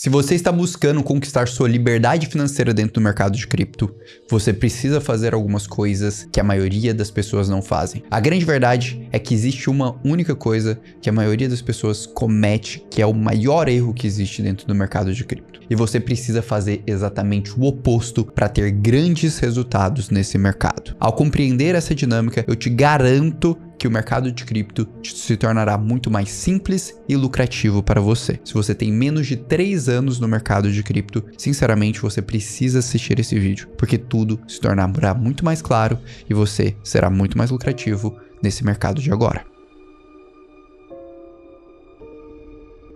Se você está buscando conquistar sua liberdade financeira dentro do mercado de cripto, você precisa fazer algumas coisas que a maioria das pessoas não fazem. A grande verdade é que existe uma única coisa que a maioria das pessoas comete, que é o maior erro que existe dentro do mercado de cripto. E você precisa fazer exatamente o oposto para ter grandes resultados nesse mercado. Ao compreender essa dinâmica, eu te garanto que o mercado de cripto se tornará muito mais simples e lucrativo para você. Se você tem menos de 3 anos no mercado de cripto, sinceramente você precisa assistir esse vídeo, porque tudo se tornará muito mais claro e você será muito mais lucrativo nesse mercado de agora.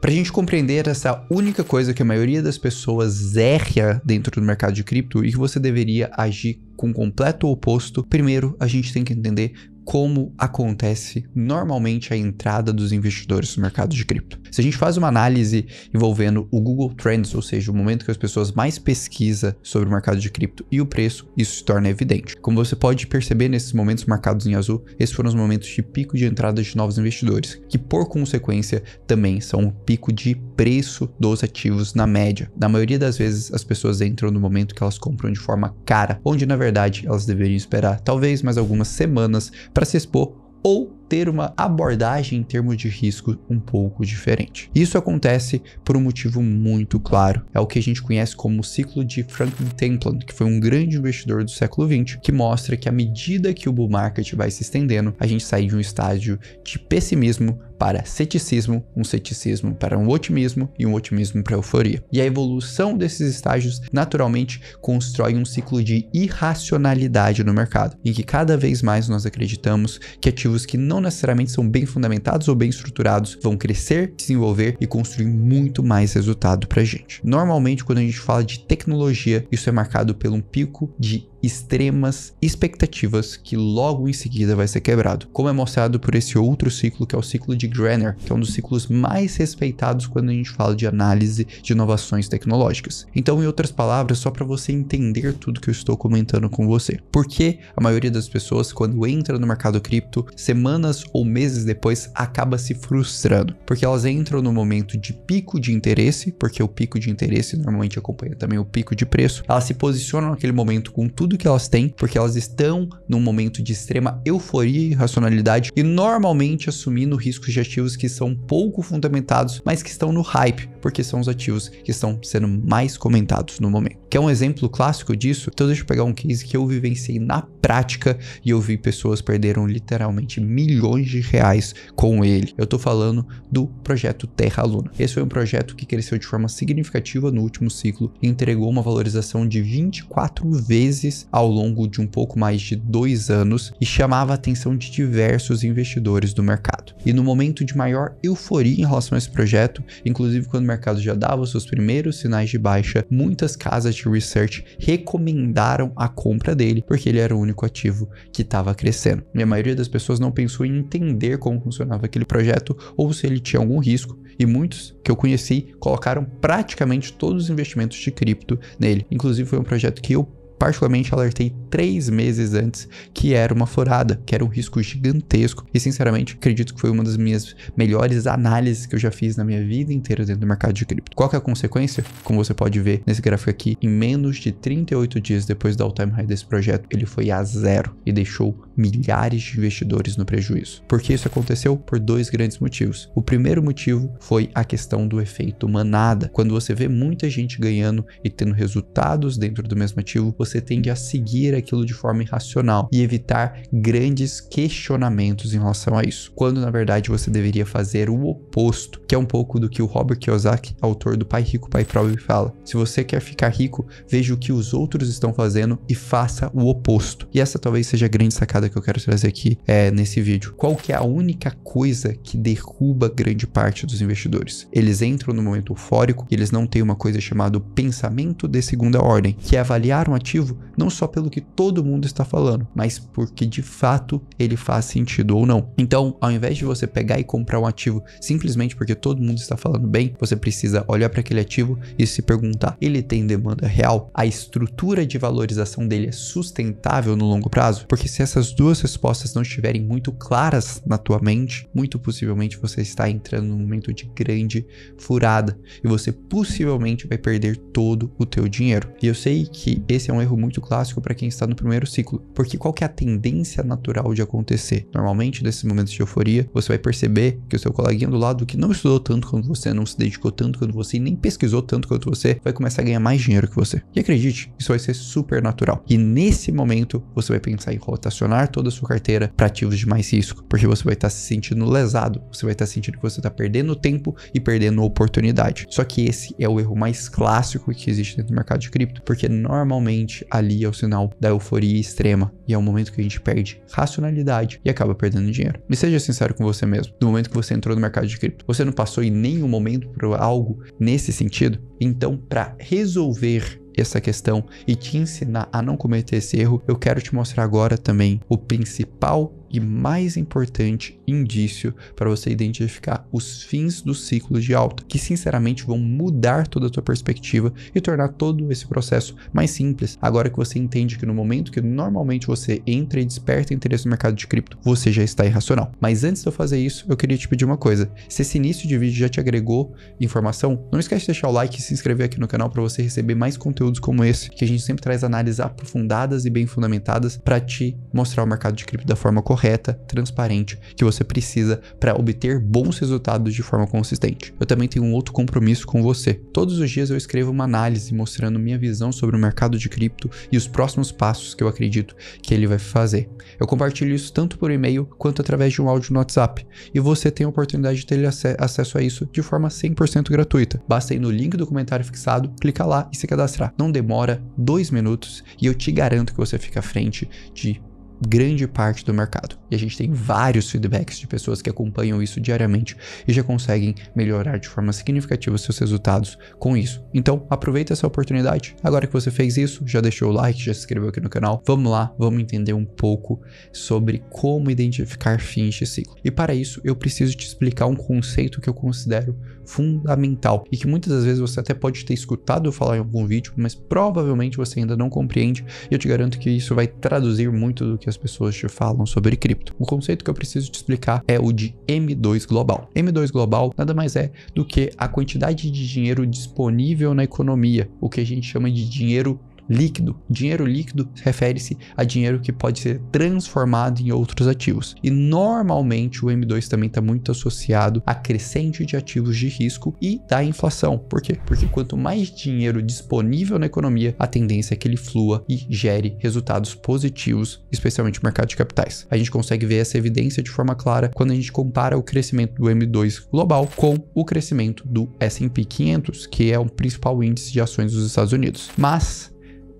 Para a gente compreender essa única coisa que a maioria das pessoas erra dentro do mercado de cripto e que você deveria agir com o completo oposto, primeiro a gente tem que entender como acontece normalmente a entrada dos investidores no mercado de cripto. Se a gente faz uma análise envolvendo o Google Trends, ou seja, o momento que as pessoas mais pesquisam sobre o mercado de cripto e o preço, isso se torna evidente. Como você pode perceber nesses momentos marcados em azul, esses foram os momentos de pico de entrada de novos investidores, que por consequência também são um pico de preço dos ativos na média. Na maioria das vezes, as pessoas entram no momento que elas compram de forma cara, onde na verdade elas deveriam esperar talvez mais algumas semanas para se expor ou ter uma abordagem em termos de risco um pouco diferente. Isso acontece por um motivo muito claro. É o que a gente conhece como o ciclo de Franklin Templeton, que foi um grande investidor do século XX, que mostra que à medida que o bull market vai se estendendo, a gente sai de um estágio de pessimismo para ceticismo, um ceticismo para um otimismo e um otimismo para euforia. E a evolução desses estágios naturalmente constrói um ciclo de irracionalidade no mercado, em que cada vez mais nós acreditamos que ativos que não necessariamente são bem fundamentados ou bem estruturados vão crescer, desenvolver e construir muito mais resultado para a gente. Normalmente, quando a gente fala de tecnologia, isso é marcado pelo um pico de extremas expectativas que logo em seguida vai ser quebrado, como é mostrado por esse outro ciclo que é o ciclo de Grenner, que é um dos ciclos mais respeitados quando a gente fala de análise de inovações tecnológicas. Então, em outras palavras, só para você entender tudo que eu estou comentando com você. Porque a maioria das pessoas quando entra no mercado cripto, semanas ou meses depois acaba se frustrando, porque elas entram no momento de pico de interesse, porque o pico de interesse normalmente acompanha também o pico de preço. Elas se posicionam naquele momento com tudo tudo que elas têm, porque elas estão num momento de extrema euforia e racionalidade e normalmente assumindo riscos de ativos que são pouco fundamentados, mas que estão no hype, porque são os ativos que estão sendo mais comentados no momento. Que é um exemplo clássico disso? Então deixa eu pegar um case que eu vivenciei na prática e eu vi pessoas perderam literalmente milhões de reais com ele. Eu tô falando do projeto Terra Luna. Esse foi um projeto que cresceu de forma significativa no último ciclo e entregou uma valorização de 24 vezes ao longo de um pouco mais de dois anos e chamava a atenção de diversos investidores do mercado. E no momento de maior euforia em relação a esse projeto, inclusive quando o mercado já dava seus primeiros sinais de baixa, muitas casas de research recomendaram a compra dele porque ele era o único ativo que estava crescendo. E a maioria das pessoas não pensou em entender como funcionava aquele projeto ou se ele tinha algum risco, e muitos que eu conheci colocaram praticamente todos os investimentos de cripto nele. Inclusive foi um projeto que eu particularmente alertei três meses antes que era uma furada, que era um risco gigantesco. E sinceramente, acredito que foi uma das minhas melhores análises que eu já fiz na minha vida inteira dentro do mercado de cripto. Qual que é a consequência? Como você pode ver nesse gráfico aqui, em menos de 38 dias depois da all-time high desse projeto, ele foi a zero e deixou milhares de investidores no prejuízo. Por que isso aconteceu? Por dois grandes motivos. O primeiro motivo foi a questão do efeito manada. Quando você vê muita gente ganhando e tendo resultados dentro do mesmo ativo, você você tende a seguir aquilo de forma irracional e evitar grandes questionamentos em relação a isso, quando na verdade você deveria fazer o oposto, que é um pouco do que o Robert Kiyosaki, autor do Pai Rico, Pai Pobre, fala. Se você quer ficar rico, veja o que os outros estão fazendo e faça o oposto. E essa talvez seja a grande sacada que eu quero trazer aqui é, nesse vídeo. Qual que é a única coisa que derruba grande parte dos investidores? Eles entram no momento eufórico e eles não têm uma coisa chamada pensamento de segunda ordem, que é avaliar um ativo criativo, não só pelo que todo mundo está falando, mas porque de fato ele faz sentido ou não. Então, ao invés de você pegar e comprar um ativo simplesmente porque todo mundo está falando bem, você precisa olhar para aquele ativo e se perguntar: ele tem demanda real? A estrutura de valorização dele é sustentável no longo prazo? Porque se essas duas respostas não estiverem muito claras na tua mente, muito possivelmente você está entrando num momento de grande furada e você possivelmente vai perder todo o teu dinheiro. E eu sei que esse é um erro muito clássico para quem está no primeiro ciclo, porque qual que é a tendência natural de acontecer? Normalmente, nesses momentos de euforia, você vai perceber que o seu coleguinha do lado que não estudou tanto quanto você, não se dedicou tanto quanto você nem pesquisou tanto quanto você, vai começar a ganhar mais dinheiro que você. E acredite, isso vai ser super natural. E nesse momento, você vai pensar em rotacionar toda a sua carteira para ativos de mais risco, porque você vai estar tá se sentindo lesado, você vai estar tá sentindo que você está perdendo tempo e perdendo oportunidade. Só que esse é o erro mais clássico que existe dentro do mercado de cripto, porque normalmente ali é o sinal da euforia extrema e é o momento que a gente perde racionalidade e acaba perdendo dinheiro. Me seja sincero com você mesmo, no momento que você entrou no mercado de cripto, você não passou em nenhum momento por algo nesse sentido? Então, para resolver essa questão e te ensinar a não cometer esse erro, eu quero te mostrar agora também o principal e mais importante indício para você identificar os fins dos ciclos de alta, que sinceramente vão mudar toda a sua perspectiva e tornar todo esse processo mais simples. Agora que você entende que no momento que normalmente você entra e desperta interesse no mercado de cripto, você já está irracional. Mas antes de eu fazer isso, eu queria te pedir uma coisa. Se esse início de vídeo já te agregou informação, não esquece de deixar o like e se inscrever aqui no canal para você receber mais conteúdos como esse, que a gente sempre traz análises aprofundadas e bem fundamentadas para te mostrar o mercado de cripto da forma correta correta, transparente que você precisa para obter bons resultados de forma consistente. Eu também tenho um outro compromisso com você. Todos os dias eu escrevo uma análise mostrando minha visão sobre o mercado de cripto e os próximos passos que eu acredito que ele vai fazer. Eu compartilho isso tanto por e-mail quanto através de um áudio no WhatsApp, e você tem a oportunidade de ter acesso a isso de forma 100% gratuita. Basta ir no link do comentário fixado, clicar lá e se cadastrar. Não demora dois minutos e eu te garanto que você fica à frente de grande parte do mercado. E a gente tem vários feedbacks de pessoas que acompanham isso diariamente e já conseguem melhorar de forma significativa seus resultados com isso. Então, aproveita essa oportunidade. Agora que você fez isso, já deixou o like, já se inscreveu aqui no canal. Vamos lá, vamos entender um pouco sobre como identificar fins de ciclo. E para isso, eu preciso te explicar um conceito que eu considero fundamental e que muitas das vezes você até pode ter escutado falar em algum vídeo, mas provavelmente você ainda não compreende. E eu te garanto que isso vai traduzir muito do que que as pessoas te falam sobre cripto. O conceito que eu preciso te explicar é o de M2 global. M2 global nada mais é do que a quantidade de dinheiro disponível na economia, o que a gente chama de dinheiro líquido. Dinheiro líquido refere-se a dinheiro que pode ser transformado em outros ativos. E normalmente o M2 também está muito associado a crescente de ativos de risco e da inflação. Por quê? Porque quanto mais dinheiro disponível na economia, a tendência é que ele flua e gere resultados positivos, especialmente no mercado de capitais. A gente consegue ver essa evidência de forma clara quando a gente compara o crescimento do M2 global com o crescimento do S&P 500, que é o principal índice de ações dos Estados Unidos. Mas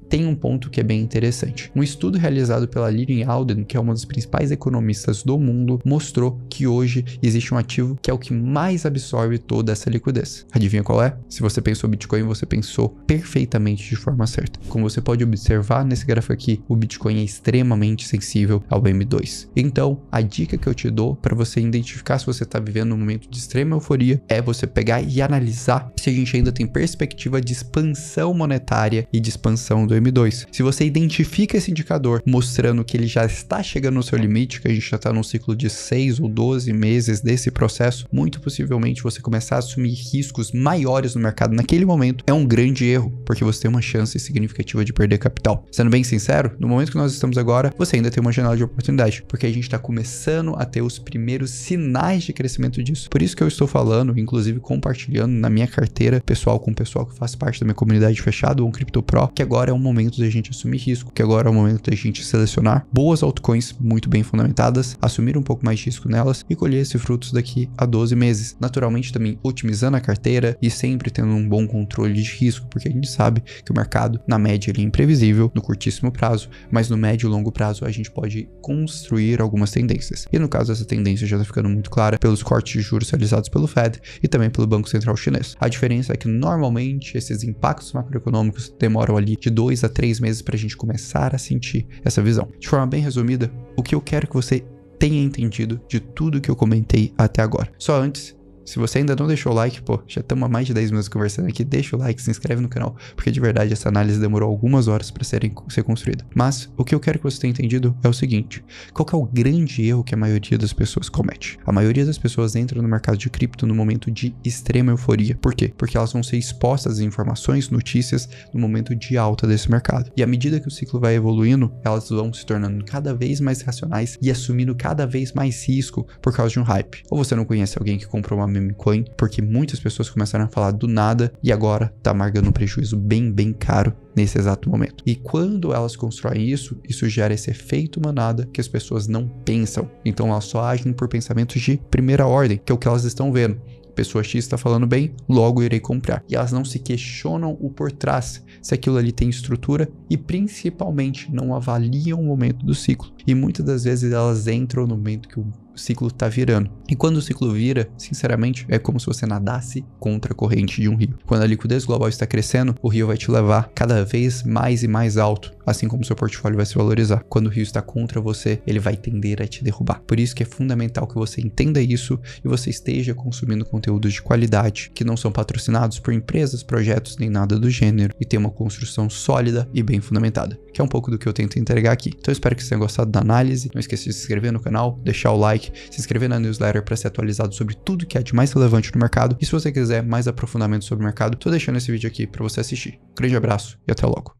tem um ponto que é bem interessante. Um estudo realizado pela Lillian Alden, que é uma das principais economistas do mundo, mostrou que hoje existe um ativo que é o que mais absorve toda essa liquidez. Adivinha qual é? Se você pensou Bitcoin, você pensou perfeitamente de forma certa. Como você pode observar nesse gráfico aqui, o Bitcoin é extremamente sensível ao M2. Então, a dica que eu te dou para você identificar se você está vivendo um momento de extrema euforia é você pegar e analisar se a gente ainda tem perspectiva de expansão monetária e de expansão do do M2. Se você identifica esse indicador mostrando que ele já está chegando no seu limite, que a gente já está num ciclo de 6 ou 12 meses desse processo, muito possivelmente você começar a assumir riscos maiores no mercado naquele momento é um grande erro, porque você tem uma chance significativa de perder capital. Sendo bem sincero, no momento que nós estamos agora, você ainda tem uma janela de oportunidade, porque a gente está começando a ter os primeiros sinais de crescimento disso. Por isso que eu estou falando, inclusive compartilhando na minha carteira pessoal com o pessoal que faz parte da minha comunidade fechada, o Cripto Pro, que agora é um momento da gente assumir risco, que agora é o momento da gente selecionar boas altcoins muito bem fundamentadas, assumir um pouco mais de risco nelas e colher esses frutos daqui a 12 meses. Naturalmente também otimizando a carteira e sempre tendo um bom controle de risco, porque a gente sabe que o mercado na média ele é imprevisível no curtíssimo prazo, mas no médio e longo prazo a gente pode construir algumas tendências. E no caso essa tendência já está ficando muito clara pelos cortes de juros realizados pelo Fed e também pelo Banco Central Chinês. A diferença é que normalmente esses impactos macroeconômicos demoram ali de dois dois a três meses para a gente começar a sentir essa visão. De forma bem resumida, o que eu quero que você tenha entendido de tudo que eu comentei até agora. Só antes, se você ainda não deixou o like, pô, já estamos há mais de 10 minutos conversando aqui, deixa o like, se inscreve no canal, porque de verdade essa análise demorou algumas horas para ser, ser construída. Mas o que eu quero que você tenha entendido é o seguinte: qual é o grande erro que a maioria das pessoas comete? A maioria das pessoas entra no mercado de cripto no momento de extrema euforia. Por quê? Porque elas vão ser expostas a informações, notícias no momento de alta desse mercado. E à medida que o ciclo vai evoluindo, elas vão se tornando cada vez mais racionais e assumindo cada vez mais risco por causa de um hype. Ou você não conhece alguém que comprou uma meme coin, porque muitas pessoas começaram a falar do nada e agora tá amargando um prejuízo bem, bem caro nesse exato momento. E quando elas constroem isso, isso gera esse efeito manada que as pessoas não pensam. Então elas só agem por pensamentos de primeira ordem, que é o que elas estão vendo pessoa X está falando bem, logo irei comprar. E elas não se questionam o por trás, se aquilo ali tem estrutura e principalmente não avaliam o momento do ciclo. E muitas das vezes elas entram no momento que o o ciclo tá virando. E quando o ciclo vira, sinceramente, é como se você nadasse contra a corrente de um rio. Quando a liquidez global está crescendo, o rio vai te levar cada vez mais e mais alto, assim como seu portfólio vai se valorizar. Quando o rio está contra você, ele vai tender a te derrubar. Por isso que é fundamental que você entenda isso e você esteja consumindo conteúdos de qualidade, que não são patrocinados por empresas, projetos nem nada do gênero, e tem uma construção sólida e bem fundamentada, que é um pouco do que eu tento entregar aqui. Então espero que você tenha gostado da análise. Não esqueça de se inscrever no canal, deixar o like like, se inscrever na newsletter para ser atualizado sobre tudo que é de mais relevante no mercado. E se você quiser mais aprofundamento sobre o mercado, tô deixando esse vídeo aqui para você assistir. Um grande abraço e até logo.